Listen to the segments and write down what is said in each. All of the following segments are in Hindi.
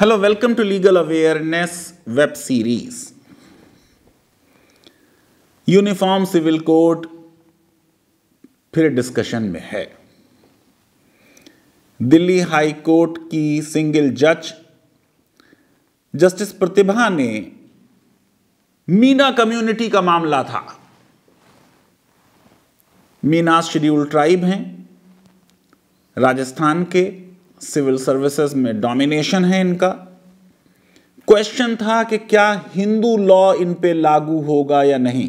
hello welcome to legal awareness web series uniform civil code फिर डिस्कशन में है दिल्ली हाई कोर्ट की सिंगल जज जस्टिस प्रतिभा ने मीना कम्युनिटी का मामला था मीना शेड्यूल ट्राइब हैं राजस्थान के सिविल सर्विसेज में डोमिनेशन है इनका क्वेश्चन था कि क्या हिंदू लॉ इन पे लागू होगा या नहीं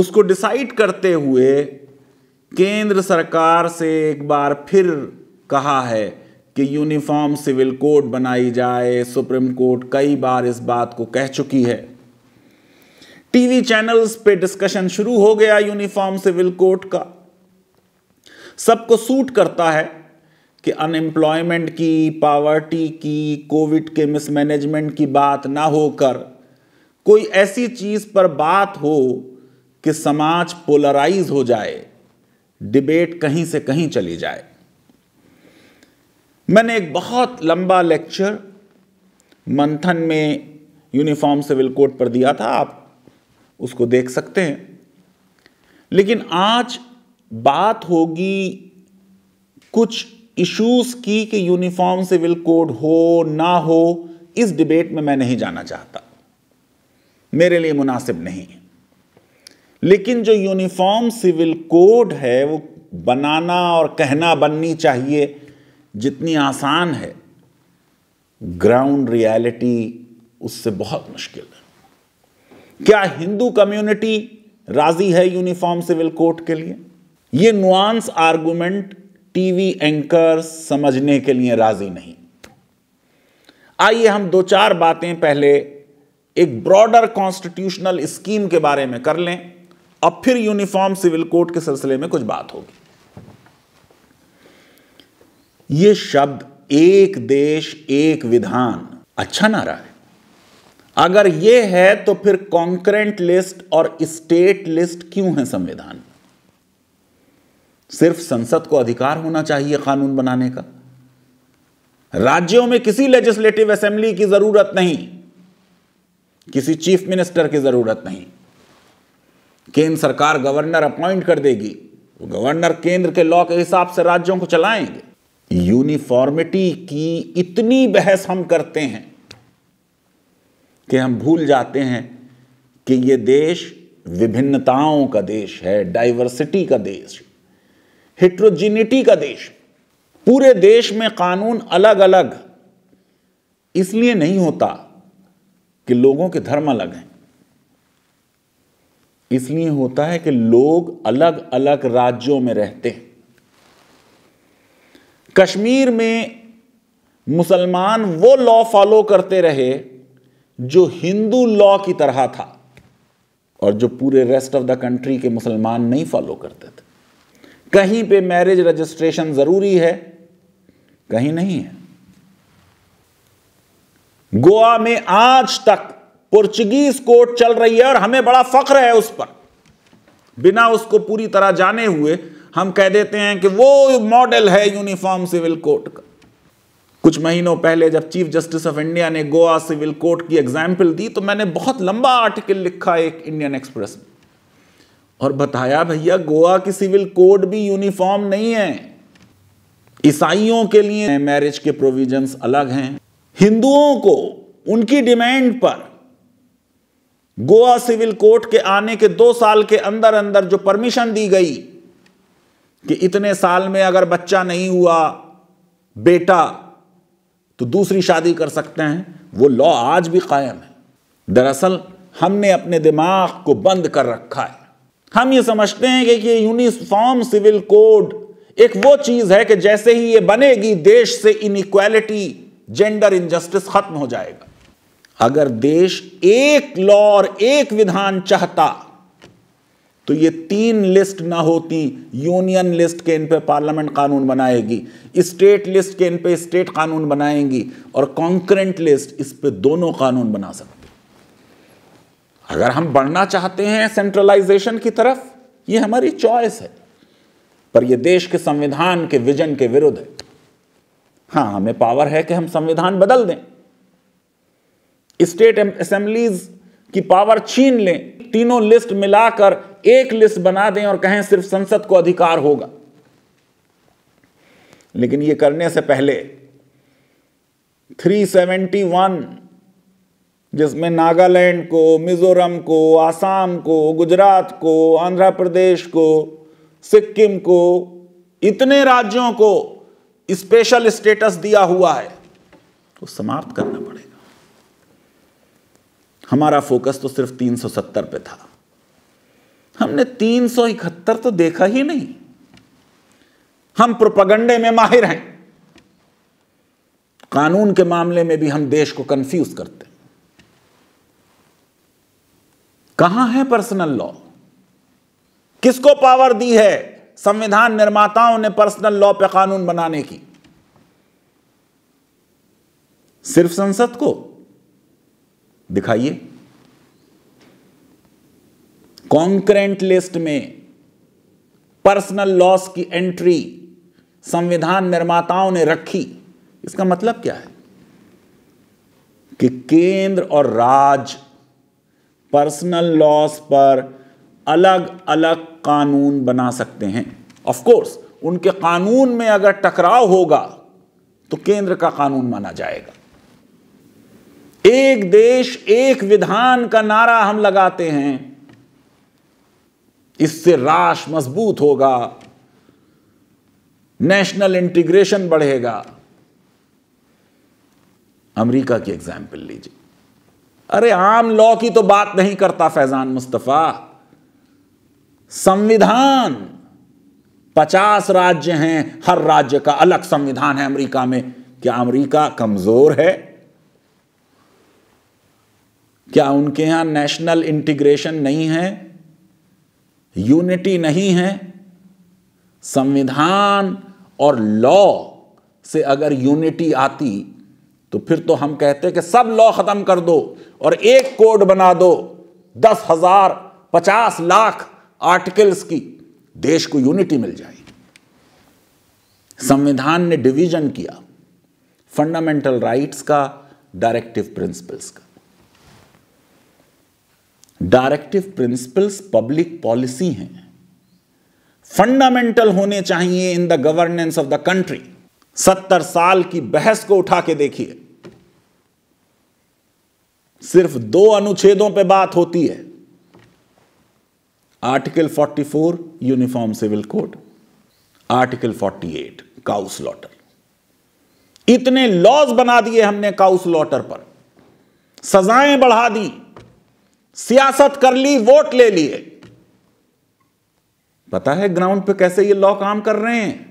उसको डिसाइड करते हुए केंद्र सरकार से एक बार फिर कहा है कि यूनिफॉर्म सिविल कोड बनाई जाए सुप्रीम कोर्ट कई बार इस बात को कह चुकी है टीवी चैनल्स पे डिस्कशन शुरू हो गया यूनिफॉर्म सिविल कोड का सबको सूट करता है कि अनएम्प्लॉयमेंट की पावर्टी की कोविड के मिसमैनेजमेंट की बात ना होकर कोई ऐसी चीज़ पर बात हो कि समाज पोलराइज हो जाए डिबेट कहीं से कहीं चली जाए मैंने एक बहुत लंबा लेक्चर मंथन में यूनिफॉर्म सिविल कोड पर दिया था आप उसको देख सकते हैं लेकिन आज बात होगी कुछ इश्यूज की कि यूनिफॉर्म सिविल कोड हो ना हो इस डिबेट में मैं नहीं जाना चाहता मेरे लिए मुनासिब नहीं लेकिन जो यूनिफॉर्म सिविल कोड है वो बनाना और कहना बननी चाहिए जितनी आसान है ग्राउंड रियलिटी उससे बहुत मुश्किल है क्या हिंदू कम्युनिटी राजी है यूनिफॉर्म सिविल कोड के लिए ये नुआंस आर्गुमेंट टीवी एंकर समझने के लिए राजी नहीं आइए हम दो चार बातें पहले एक ब्रॉडर कॉन्स्टिट्यूशनल स्कीम के बारे में कर लें अब फिर यूनिफॉर्म सिविल कोड के सिलसिले में कुछ बात होगी यह शब्द एक देश एक विधान अच्छा नारा है अगर यह है तो फिर कॉन्करेंट लिस्ट और स्टेट लिस्ट क्यों है संविधान सिर्फ संसद को अधिकार होना चाहिए कानून बनाने का राज्यों में किसी लेजिस्लेटिव असेंबली की जरूरत नहीं किसी चीफ मिनिस्टर की जरूरत नहीं केंद्र सरकार गवर्नर अपॉइंट कर देगी गवर्नर केंद्र के लॉ के हिसाब से राज्यों को चलाएंगे यूनिफॉर्मिटी की इतनी बहस हम करते हैं कि हम भूल जाते हैं कि यह देश विभिन्नताओं का देश है डाइवर्सिटी का देश हिट्रोजिनिटी का देश पूरे देश में कानून अलग अलग इसलिए नहीं होता कि लोगों के धर्म अलग हैं इसलिए होता है कि लोग अलग अलग राज्यों में रहते हैं कश्मीर में मुसलमान वो लॉ फॉलो करते रहे जो हिंदू लॉ की तरह था और जो पूरे रेस्ट ऑफ द कंट्री के मुसलमान नहीं फॉलो करते थे कहीं पे मैरिज रजिस्ट्रेशन जरूरी है कहीं नहीं है गोवा में आज तक पुर्चुगीज कोर्ट चल रही है और हमें बड़ा फख्र है उस पर बिना उसको पूरी तरह जाने हुए हम कह देते हैं कि वो मॉडल है यूनिफॉर्म सिविल कोर्ट का कुछ महीनों पहले जब चीफ जस्टिस ऑफ इंडिया ने गोवा सिविल कोर्ट की एग्जाम्पल दी तो मैंने बहुत लंबा आर्टिकल लिखा एक इंडियन एक्सप्रेस में और बताया भैया गोवा की सिविल कोड भी यूनिफॉर्म नहीं है ईसाइयों के लिए मैरिज के प्रोविजंस अलग हैं हिंदुओं को उनकी डिमांड पर गोवा सिविल कोर्ट के आने के दो साल के अंदर अंदर जो परमिशन दी गई कि इतने साल में अगर बच्चा नहीं हुआ बेटा तो दूसरी शादी कर सकते हैं वो लॉ आज भी कायम है दरअसल हमने अपने दिमाग को बंद कर रखा है हम ये समझते हैं कि ये यूनिफॉर्म सिविल कोड एक वो चीज है कि जैसे ही ये बनेगी देश से इनक्वालिटी जेंडर इनजस्टिस खत्म हो जाएगा अगर देश एक लॉ और एक विधान चाहता तो ये तीन लिस्ट ना होती यूनियन लिस्ट के इन पे पार्लियामेंट कानून बनाएगी स्टेट लिस्ट के इन पे स्टेट कानून बनाएंगी और कॉन्क्रेंट लिस्ट इस पे दोनों कानून बना सकती अगर हम बढ़ना चाहते हैं सेंट्रलाइजेशन की तरफ ये हमारी चॉइस है पर यह देश के संविधान के विजन के विरुद्ध है हां हमें पावर है कि हम संविधान बदल दें स्टेट असेंबलीज की पावर छीन लें तीनों लिस्ट मिलाकर एक लिस्ट बना दें और कहें सिर्फ संसद को अधिकार होगा लेकिन ये करने से पहले 371 जिसमें नागालैंड को मिज़ोरम को आसाम को गुजरात को आंध्र प्रदेश को सिक्किम को इतने राज्यों को स्पेशल स्टेटस दिया हुआ है तो समाप्त करना पड़ेगा हमारा फोकस तो सिर्फ 370 पे था हमने 371 तो देखा ही नहीं हम प्रोपगंडे में माहिर हैं कानून के मामले में भी हम देश को कंफ्यूज करते हैं कहां है पर्सनल लॉ किसको पावर दी है संविधान निर्माताओं ने पर्सनल लॉ पे कानून बनाने की सिर्फ संसद को दिखाइए कॉन्क्रेंट लिस्ट में पर्सनल लॉस की एंट्री संविधान निर्माताओं ने रखी इसका मतलब क्या है कि केंद्र और राज्य पर्सनल लॉस पर अलग अलग कानून बना सकते हैं ऑफ कोर्स उनके कानून में अगर टकराव होगा तो केंद्र का कानून माना जाएगा एक देश एक विधान का नारा हम लगाते हैं इससे राष्ट्र मजबूत होगा नेशनल इंटीग्रेशन बढ़ेगा अमेरिका की एग्जाम्पल लीजिए अरे आम लॉ की तो बात नहीं करता फैजान मुस्तफ़ा संविधान पचास राज्य हैं हर राज्य का अलग संविधान है अमेरिका में क्या अमेरिका कमज़ोर है क्या उनके यहां नेशनल इंटीग्रेशन नहीं है यूनिटी नहीं है संविधान और लॉ से अगर यूनिटी आती तो फिर तो हम कहते कि सब लॉ ख़त्म कर दो और एक कोड बना दो दस हज़ार पचास लाख आर्टिकल्स की देश को यूनिटी मिल जाएगी संविधान ने डिवीजन किया फंडामेंटल राइट्स का डायरेक्टिव प्रिंसिपल्स का डायरेक्टिव प्रिंसिपल्स पब्लिक पॉलिसी हैं फंडामेंटल होने चाहिए in the governance of the country सत्तर साल की बहस को उठा के देखिए सिर्फ दो अनुच्छेदों पे बात होती है article 44 uniform civil code article 48 cow slaughter इतने लॉज बना दिए हमने काउस लॉटर पर सजाएं बढ़ा दी सियासत कर ली वोट ले लिए पता है ग्राउंड पे कैसे ये लॉ काम कर रहे हैं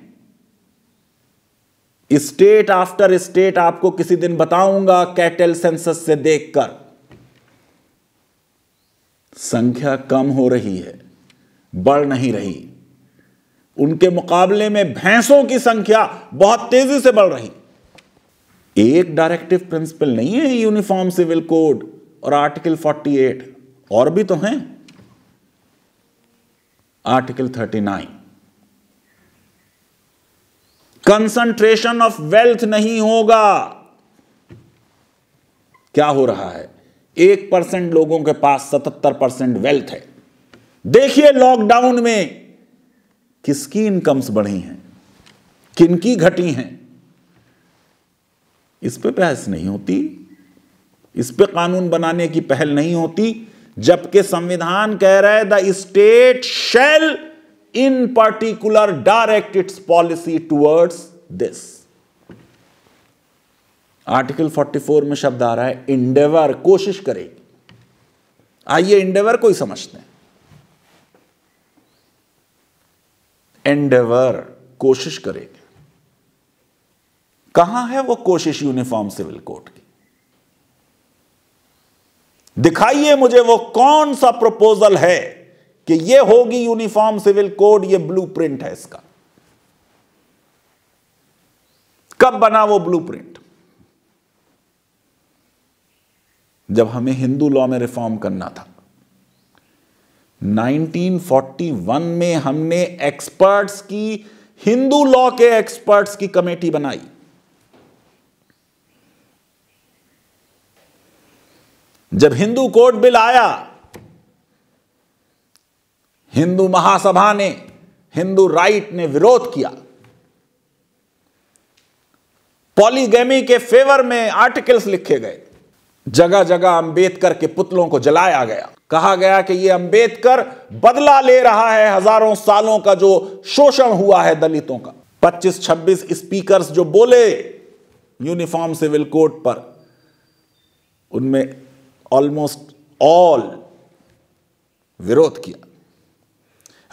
स्टेट आफ्टर स्टेट आपको किसी दिन बताऊंगा कैटल सेंसस से देखकर संख्या कम हो रही है बढ़ नहीं रही उनके मुकाबले में भैंसों की संख्या बहुत तेजी से बढ़ रही एक डायरेक्टिव प्रिंसिपल नहीं है यूनिफॉर्म सिविल कोड और आर्टिकल 48 और भी तो हैं आर्टिकल 39 कंसंट्रेशन ऑफ वेल्थ नहीं होगा क्या हो रहा है एक परसेंट लोगों के पास सतहत्तर परसेंट वेल्थ है देखिए लॉकडाउन में किसकी इनकम्स बढ़ी हैं किनकी घटी हैं इस पे बहस नहीं होती इस पे कानून बनाने की पहल नहीं होती जबकि संविधान कह रहा है the state shall in particular direct its policy towards this article 44 में शब्द आ रहा है इंडेवर कोशिश करेगी आइए इंडेवर को ही समझते हैं एंडेवर कोशिश करेगी कहां है वो कोशिश यूनिफॉर्म सिविल कोड की दिखाइए मुझे वो कौन सा प्रपोजल है कि ये होगी यूनिफॉर्म सिविल कोड ये ब्लूप्रिंट है इसका कब बना वो ब्लूप्रिंट जब हमें हिंदू लॉ में रिफॉर्म करना था 1941 में हमने एक्सपर्ट्स की हिंदू लॉ के एक्सपर्ट्स की कमेटी बनाई जब हिंदू कोर्ट बिल आया हिंदू महासभा ने हिंदू राइट ने विरोध किया पॉलीगेमी के फेवर में आर्टिकल्स लिखे गए जगह जगह अंबेडकर के पुतलों को जलाया गया कहा गया कि यह अंबेडकर बदला ले रहा है हजारों सालों का जो शोषण हुआ है दलितों का 25-26 स्पीकर्स जो बोले यूनिफॉर्म सिविल कोड पर उनमें ऑलमोस्ट ऑल विरोध किया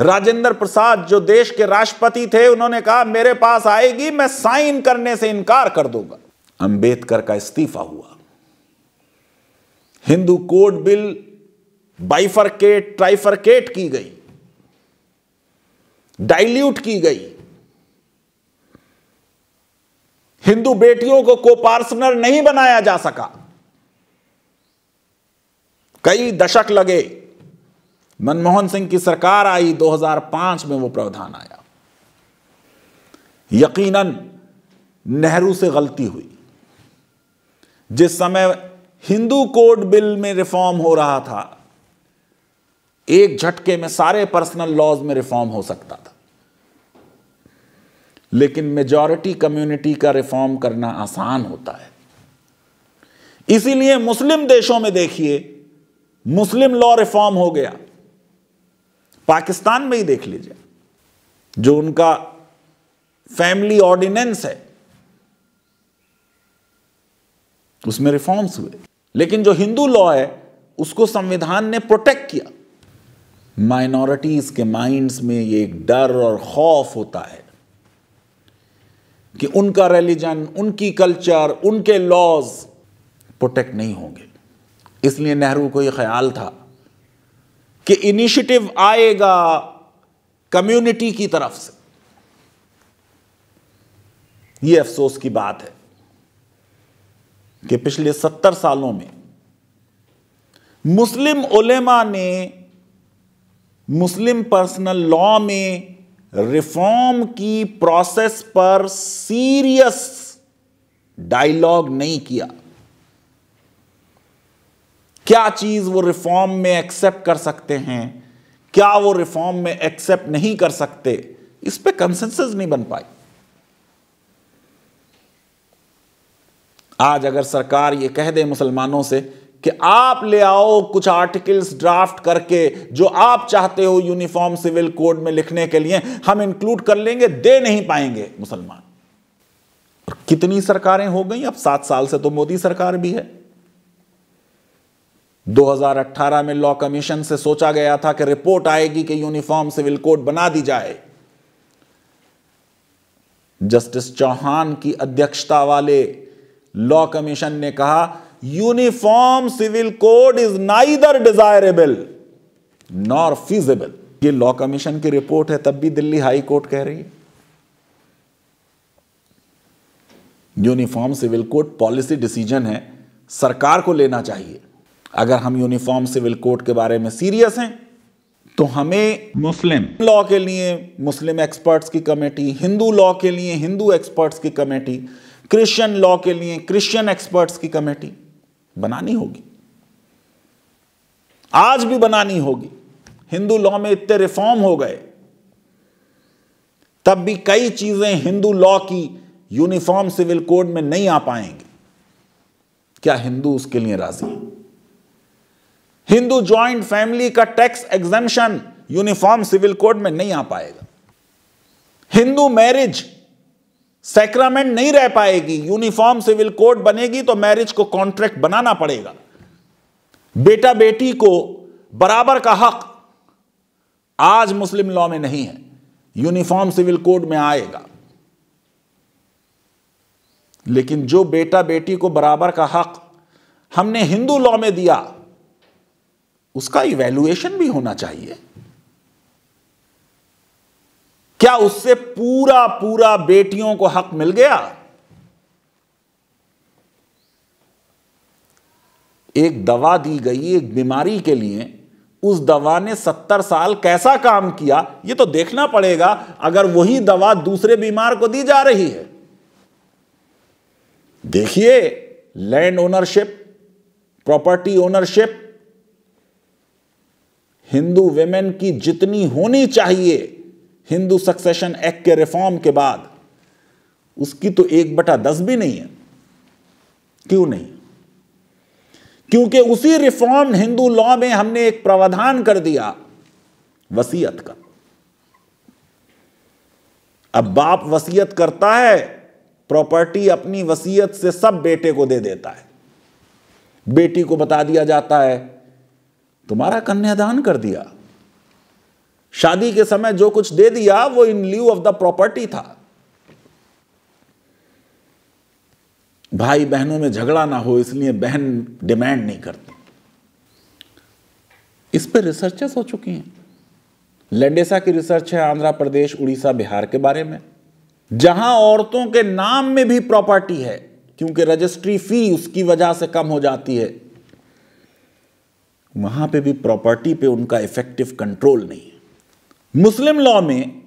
राजेंद्र प्रसाद जो देश के राष्ट्रपति थे उन्होंने कहा मेरे पास आएगी मैं साइन करने से इनकार कर दूंगा अंबेडकर का इस्तीफा हुआ Hindu code bill bifurcate trifurcate की गई डाइल्यूट की गई हिंदू बेटियों को कोपार्सनर नहीं बनाया जा सका कई दशक लगे मनमोहन सिंह की सरकार आई 2005 में वो प्रावधान आया यकीनन नेहरू से गलती हुई जिस समय हिंदू कोड बिल में रिफॉर्म हो रहा था एक झटके में सारे पर्सनल लॉज में रिफॉर्म हो सकता था लेकिन मेजॉरिटी कम्युनिटी का रिफॉर्म करना आसान होता है इसीलिए मुस्लिम देशों में देखिए मुस्लिम लॉ रिफॉर्म हो गया पाकिस्तान में ही देख लीजिए जो उनका फैमिली ऑर्डिनेंस है उसमें रिफॉर्म्स हुए लेकिन जो हिंदू लॉ है उसको संविधान ने प्रोटेक्ट किया माइनॉरिटीज के माइंड्स में ये एक डर और खौफ होता है कि उनका रिलीजन उनकी कल्चर उनके लॉज प्रोटेक्ट नहीं होंगे इसलिए नेहरू को ये ख्याल था कि इनिशिएटिव आएगा कम्युनिटी की तरफ से यह अफसोस की बात है कि पिछले सत्तर सालों में मुस्लिम उलेमा ने मुस्लिम पर्सनल लॉ में रिफॉर्म की प्रोसेस पर सीरियस डायलॉग नहीं किया क्या चीज़ वो रिफॉर्म में एक्सेप्ट कर सकते हैं क्या वो रिफॉर्म में एक्सेप्ट नहीं कर सकते इस पर कंसेंसस नहीं बन पाई आज अगर सरकार ये कह दे मुसलमानों से कि आप ले आओ कुछ आर्टिकल्स ड्राफ्ट करके जो आप चाहते हो यूनिफॉर्म सिविल कोड में लिखने के लिए हम इंक्लूड कर लेंगे दे नहीं पाएंगे मुसलमान कितनी सरकारें हो गई अब सात साल से तो मोदी सरकार भी है 2018 में लॉ कमीशन से सोचा गया था कि रिपोर्ट आएगी कि यूनिफॉर्म सिविल कोड बना दी जाए जस्टिस चौहान की अध्यक्षता वाले लॉ कमीशन ने कहा uniform civil code is neither desirable nor feasible ये लॉ कमीशन की रिपोर्ट है तब भी दिल्ली हाई कोर्ट कह रही है uniform civil code policy decision है सरकार को लेना चाहिए अगर हम यूनिफॉर्म सिविल कोड के बारे में सीरियस हैं तो हमें मुस्लिम लॉ के लिए मुस्लिम एक्सपर्ट्स की कमेटी हिंदू लॉ के लिए हिंदू एक्सपर्ट्स की कमेटी क्रिश्चियन लॉ के लिए क्रिश्चियन एक्सपर्ट्स की कमेटी बनानी होगी आज भी बनानी होगी हिंदू लॉ में इतने रिफॉर्म हो गए तब भी कई चीजें हिंदू लॉ की यूनिफॉर्म सिविल कोड में नहीं आ पाएंगे क्या हिंदू उसके लिए राजी है हिंदू ज्वाइंट फैमिली का tax exemption uniform civil code में नहीं आ पाएगा हिंदू मैरिज सैक्रामेंट नहीं रह पाएगी यूनिफॉर्म सिविल कोड बनेगी तो मैरिज को कॉन्ट्रैक्ट बनाना पड़ेगा बेटा बेटी को बराबर का हक आज मुस्लिम लॉ में नहीं है यूनिफॉर्म सिविल कोड में आएगा लेकिन जो बेटा बेटी को बराबर का हक हमने हिंदू लॉ में दिया उसका इवेल्युएशन भी होना चाहिए क्या उससे पूरा पूरा बेटियों को हक मिल गया एक दवा दी गई एक बीमारी के लिए उस दवा ने सत्तर साल कैसा काम किया यह तो देखना पड़ेगा अगर वही दवा दूसरे बीमार को दी जा रही है देखिए land ownership property ownership Hindu women की जितनी होनी चाहिए हिंदू सक्सेशन एक्ट के रिफॉर्म के बाद उसकी तो एक बटा दस भी नहीं है क्यों नहीं क्योंकि उसी रिफॉर्म हिंदू लॉ में हमने एक प्रावधान कर दिया वसीयत का अब बाप वसीयत करता है प्रॉपर्टी अपनी वसीयत से सब बेटे को दे देता है बेटी को बता दिया जाता है तुम्हारा कन्यादान कर दिया शादी के समय जो कुछ दे दिया वो in lieu of the property था भाई बहनों में झगड़ा ना हो इसलिए बहन डिमांड नहीं करती इस पर रिसर्चेस हो चुकी हैं लेंडेसा की रिसर्च है आंध्र प्रदेश उड़ीसा बिहार के बारे में जहां औरतों के नाम में भी प्रॉपर्टी है क्योंकि रजिस्ट्री फी उसकी वजह से कम हो जाती है वहां पे भी प्रॉपर्टी पे उनका इफेक्टिव कंट्रोल नहीं है मुस्लिम लॉ में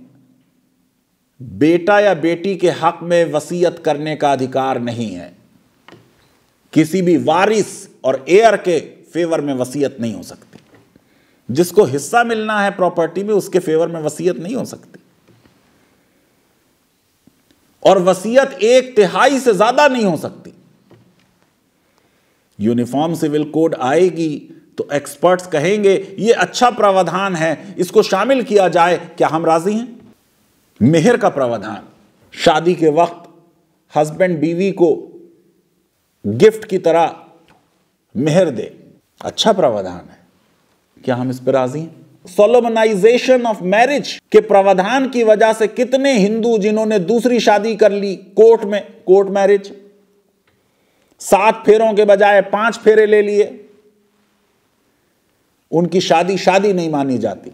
बेटा या बेटी के हक में वसीयत करने का अधिकार नहीं है किसी भी वारिस और एयर के फेवर में वसीयत नहीं हो सकती जिसको हिस्सा मिलना है प्रॉपर्टी में उसके फेवर में वसीयत नहीं हो सकती और वसीयत एक तिहाई से ज्यादा नहीं हो सकती यूनिफॉर्म सिविल कोड आएगी तो एक्सपर्ट्स कहेंगे ये अच्छा प्रावधान है इसको शामिल किया जाए क्या हम राजी हैं मेहर का प्रावधान शादी के वक्त हस्बैंड बीवी को गिफ्ट की तरह मेहर दे अच्छा प्रावधान है क्या हम इस पर राजी हैं सोलोमनाइजेशन ऑफ मैरिज के प्रावधान की वजह से कितने हिंदू जिन्होंने दूसरी शादी कर ली कोर्ट में कोर्ट मैरिज सात फेरों के बजाय पांच फेरे ले लिए उनकी शादी शादी नहीं मानी जाती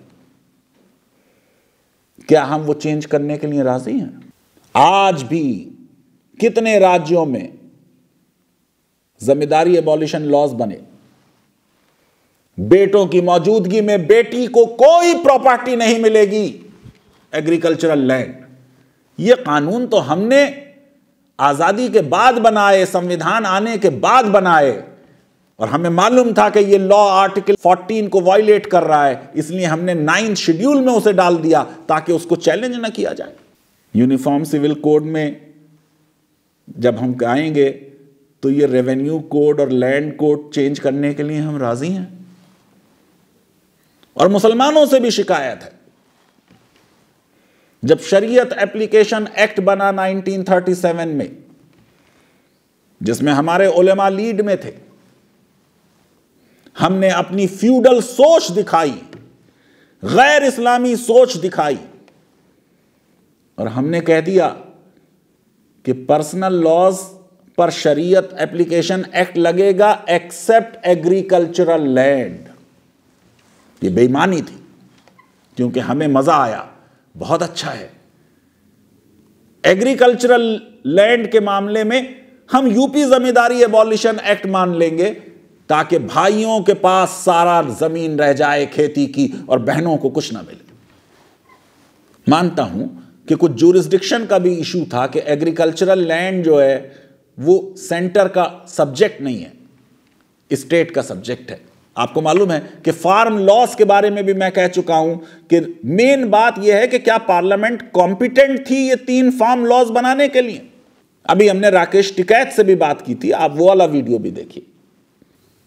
क्या हम वो चेंज करने के लिए राजी हैं आज भी कितने राज्यों में जमींदारी एबॉलिशन लॉज बने बेटों की मौजूदगी में बेटी को कोई प्रॉपर्टी नहीं मिलेगी एग्रीकल्चरल लैंड ये कानून तो हमने आज़ादी के बाद बनाए संविधान आने के बाद बनाए और हमें मालूम था कि ये लॉ आर्टिकल 14 को वायलेट कर रहा है इसलिए हमने नाइन्थ शेड्यूल में उसे डाल दिया ताकि उसको चैलेंज ना किया जाए यूनिफॉर्म सिविल कोड में जब हम आएंगे तो ये रेवेन्यू कोड और लैंड कोड चेंज करने के लिए हम राजी हैं और मुसलमानों से भी शिकायत है जब शरीयत एप्लीकेशन एक्ट बना 1937 में जिसमें हमारे ओलेमा लीड में थे हमने अपनी फ्यूडल सोच दिखाई गैर इस्लामी सोच दिखाई और हमने कह दिया कि पर्सनल लॉज पर शरीयत एप्लीकेशन एक्ट लगेगा एक्सेप्ट एग्रीकल्चरल लैंड ये बेईमानी थी क्योंकि हमें मज़ा आया बहुत अच्छा है एग्रीकल्चरल लैंड के मामले में हम यूपी जमींदारी एबॉलिशन एक्ट मान लेंगे ताकि भाइयों के पास सारा जमीन रह जाए खेती की और बहनों को कुछ ना मिले मानता हूं कि कुछ जूरिस्डिक्शन का भी इशू था कि एग्रीकल्चरल लैंड जो है वो सेंटर का सब्जेक्ट नहीं है स्टेट का सब्जेक्ट है आपको मालूम है कि फार्म लॉस के बारे में भी मैं कह चुका हूं कि मेन बात यह है कि क्या पार्लियामेंट कॉम्पिटेंट थी ये तीन फार्म लॉज बनाने के लिए अभी हमने राकेश टिकैत से भी बात की थी आप वो वाला वीडियो भी देखिए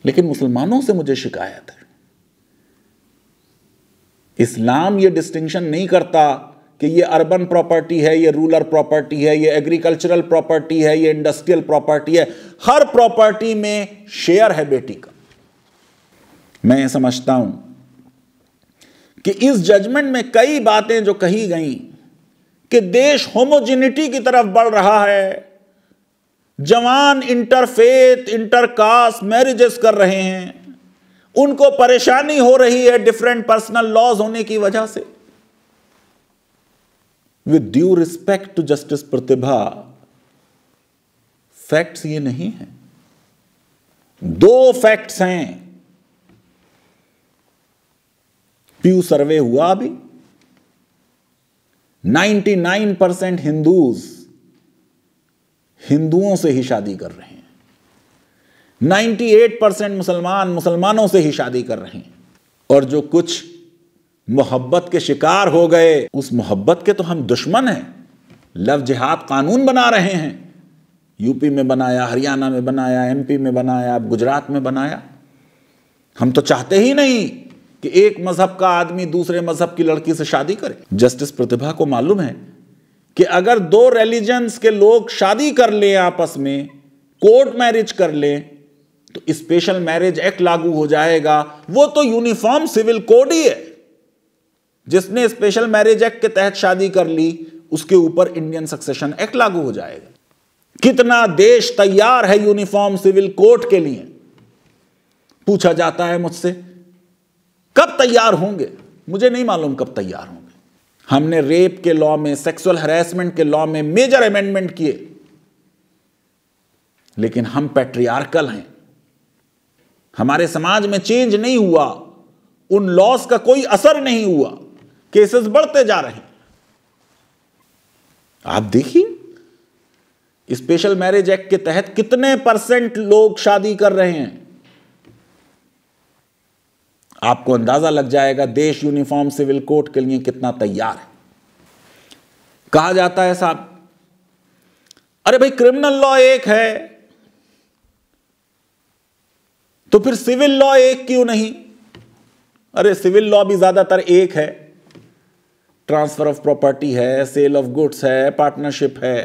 लेकिन मुसलमानों से मुझे शिकायत है इस्लाम ये डिस्टिंक्शन नहीं करता कि ये अर्बन प्रॉपर्टी है ये रूरल प्रॉपर्टी है ये एग्रीकल्चरल प्रॉपर्टी है ये इंडस्ट्रियल प्रॉपर्टी है हर प्रॉपर्टी में शेयर है बेटी का मैं समझता हूं कि इस जजमेंट में कई बातें जो कही गई कि देश होमोजिनिटी की तरफ बढ़ रहा है जवान इंटरफेथ इंटरकास्ट मैरिजेस कर रहे हैं उनको परेशानी हो रही है डिफरेंट पर्सनल लॉज होने की वजह से with due respect to justice Pratibha facts ये नहीं है दो फैक्ट्स हैं प्यू सर्वे हुआ अभी 99 परसेंट हिंदूज़ हिंदुओं से ही शादी कर रहे हैं 98 परसेंट मुसलमान मुसलमानों से ही शादी कर रहे हैं और जो कुछ मोहब्बत के शिकार हो गए उस मोहब्बत के तो हम दुश्मन हैं लव जिहाद कानून बना रहे हैं यूपी में बनाया हरियाणा में बनाया एमपी में बनाया गुजरात में बनाया हम तो चाहते ही नहीं कि एक मज़हब का आदमी दूसरे मज़हब की लड़की से शादी करे जस्टिस प्रतिभा को मालूम है कि अगर दो रिलीजन्स के लोग शादी कर ले आपस में कोर्ट मैरिज कर ले तो स्पेशल मैरिज एक्ट लागू हो जाएगा वो तो यूनिफॉर्म सिविल कोड ही है जिसने स्पेशल मैरिज एक्ट के तहत शादी कर ली उसके ऊपर इंडियन सक्सेशन एक्ट लागू हो जाएगा कितना देश तैयार है यूनिफॉर्म सिविल कोड के लिए पूछा जाता है मुझसे कब तैयार होंगे मुझे नहीं मालूम कब तैयार होंगे हमने रेप के लॉ में सेक्सुअल हरेसमेंट के लॉ में मेजर अमेंडमेंट किए लेकिन हम पैट्रियार्कल हैं हमारे समाज में चेंज नहीं हुआ उन लॉस का कोई असर नहीं हुआ केसेस बढ़ते जा रहे हैं आप देखिए स्पेशल मैरिज एक्ट के तहत कितने परसेंट लोग शादी कर रहे हैं आपको अंदाज़ा लग जाएगा देश यूनिफॉर्म सिविल कोड के लिए कितना तैयार है कहा जाता है साहब अरे भाई क्रिमिनल लॉ एक है तो फिर सिविल लॉ एक क्यों नहीं अरे सिविल लॉ भी ज़्यादातर एक है ट्रांसफर ऑफ प्रॉपर्टी है सेल ऑफ गुड्स है पार्टनरशिप है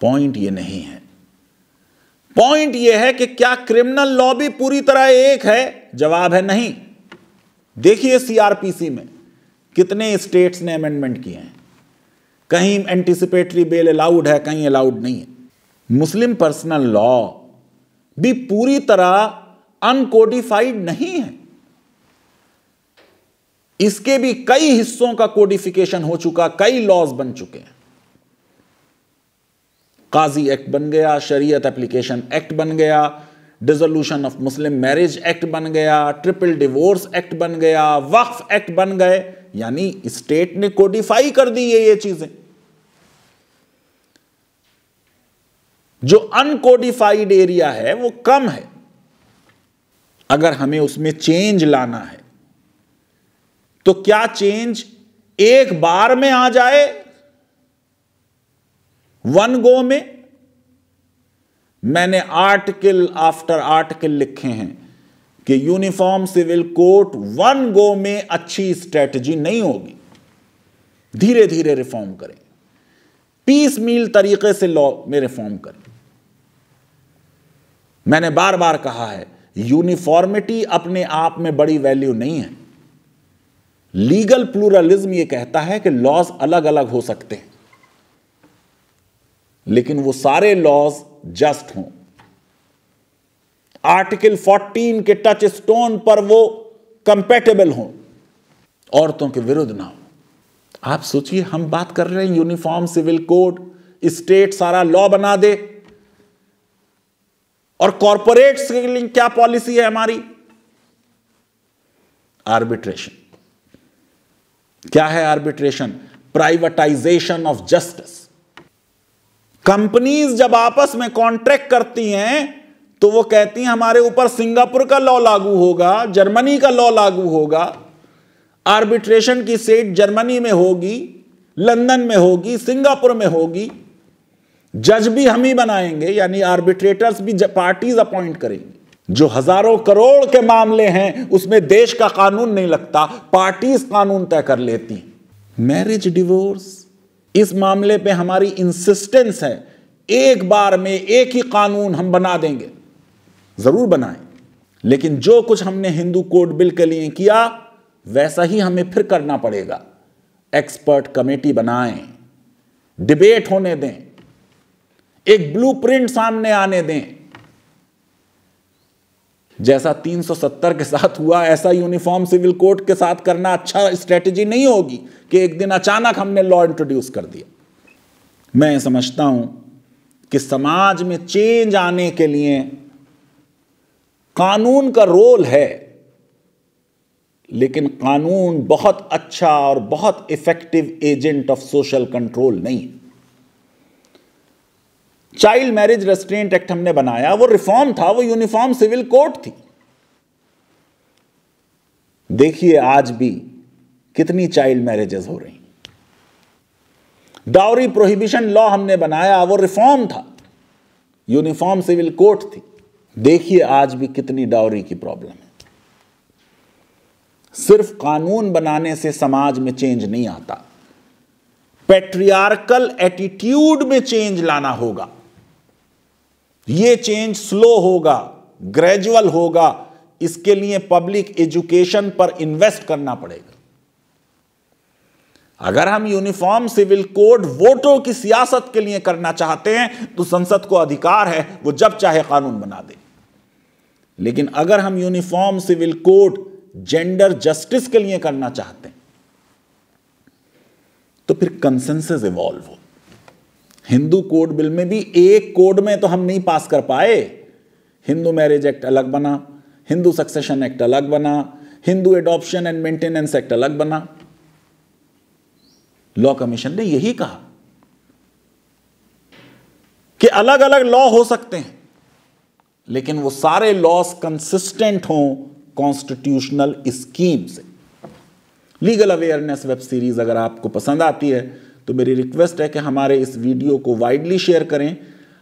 पॉइंट ये नहीं है पॉइंट यह है कि क्या क्रिमिनल लॉ भी पूरी तरह एक है जवाब है नहीं देखिए सीआरपीसी में कितने स्टेट्स ने अमेंडमेंट किए हैं कहीं एंटिसिपेटरी बेल अलाउड है कहीं अलाउड नहीं है मुस्लिम पर्सनल लॉ भी पूरी तरह अनकोडिफाइड नहीं है इसके भी कई हिस्सों का कोडिफिकेशन हो चुका कई लॉज बन चुके हैं काजी एक्ट बन गया शरीयत एप्लीकेशन एक्ट बन गया dissolution of Muslim marriage act बन गया ट्रिपल डिवोर्स एक्ट बन गया वक्फ एक्ट बन गए यानी स्टेट ने कोडिफाई कर दी है ये चीजें जो अनकोडिफाइड एरिया है वो कम है अगर हमें उसमें चेंज लाना है तो क्या चेंज एक बार में आ जाए वन गो में मैंने आर्टिकल आफ्टर आर्टिकल लिखे हैं कि uniform civil code one go में अच्छी स्ट्रेटजी नहीं होगी धीरे धीरे रिफॉर्म करें पीस मील तरीके से लॉ में रिफॉर्म करें मैंने बार बार कहा है यूनिफॉर्मिटी अपने आप में बड़ी वैल्यू नहीं है लीगल प्लूरलिज्म ये कहता है कि लॉज अलग अलग हो सकते हैं लेकिन वो सारे लॉज जस्ट हों आर्टिकल 14 के टच स्टोन पर वो कंपेटेबल हों औरतों के विरुद्ध ना हो आप सोचिए हम बात कर रहे हैं यूनिफॉर्म सिविल कोड स्टेट सारा लॉ बना दे और कॉरपोरेट के क्या पॉलिसी है हमारी आर्बिट्रेशन क्या है arbitration privatization of justice companies जब आपस में कॉन्ट्रैक्ट करती हैं तो वो कहती हैं हमारे ऊपर सिंगापुर का लॉ लागू होगा जर्मनी का लॉ लागू होगा आर्बिट्रेशन की सेट जर्मनी में होगी लंदन में होगी सिंगापुर में होगी जज भी हम ही बनाएंगे यानी आर्बिट्रेटर्स भी पार्टीज अपॉइंट करेंगे जो हजारों करोड़ के मामले हैं उसमें देश का कानून नहीं लगता पार्टीज कानून तय कर लेती मैरिज डिवोर्स इस मामले पे हमारी इंसिस्टेंस है एक बार में एक ही कानून हम बना देंगे ज़रूर बनाएं लेकिन जो कुछ हमने हिंदू कोड बिल के लिए किया वैसा ही हमें फिर करना पड़ेगा एक्सपर्ट कमेटी बनाएं डिबेट होने दें एक ब्लूप्रिंट सामने आने दें जैसा 370 के साथ हुआ ऐसा यूनिफॉर्म सिविल कोड के साथ करना अच्छा स्ट्रेटेजी नहीं होगी कि एक दिन अचानक हमने लॉ इंट्रोड्यूस कर दिया मैं समझता हूं कि समाज में चेंज आने के लिए कानून का रोल है लेकिन कानून बहुत अच्छा और बहुत effective agent of social control नहीं है चाइल्ड मैरिज रेस्ट्रेंट एक्ट हमने बनाया वो रिफॉर्म था वो यूनिफॉर्म सिविल कोड थी देखिए आज भी कितनी चाइल्ड मैरिजेस हो रही डाउरी प्रोहिबिशन लॉ हमने बनाया वो रिफॉर्म था यूनिफॉर्म सिविल कोड थी देखिए आज भी कितनी डाउरी की प्रॉब्लम है सिर्फ कानून बनाने से समाज में चेंज नहीं आता पेट्रियार्कल एटीट्यूड में चेंज लाना होगा ये चेंज स्लो होगा ग्रेजुअल होगा इसके लिए पब्लिक एजुकेशन पर इन्वेस्ट करना पड़ेगा अगर हम यूनिफॉर्म सिविल कोड वोटों की सियासत के लिए करना चाहते हैं तो संसद को अधिकार है वो जब चाहे कानून बना दे लेकिन अगर हम uniform civil code gender justice के लिए करना चाहते हैं तो फिर कंसेंसस इवॉल्व हो हिंदू कोड बिल में भी एक कोड में तो हम नहीं पास कर पाए हिंदू मैरिज एक्ट अलग बना हिंदू सक्सेशन एक्ट अलग बना Hindu adoption and maintenance act अलग बना लॉ कमीशन ने यही कहा कि अलग अलग लॉ हो सकते हैं लेकिन वो सारे लॉस कंसिस्टेंट हों कॉन्स्टिट्यूशनल स्कीम से लीगल अवेयरनेस वेब सीरीज अगर आपको पसंद आती है तो मेरी रिक्वेस्ट है कि हमारे इस वीडियो को वाइडली शेयर करें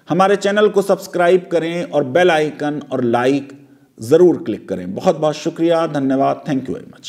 हमारे चैनल को सब्सक्राइब करें और बेल आइकन और लाइक ज़रूर क्लिक करें बहुत बहुत शुक्रिया धन्यवाद थैंक यू वेरी मच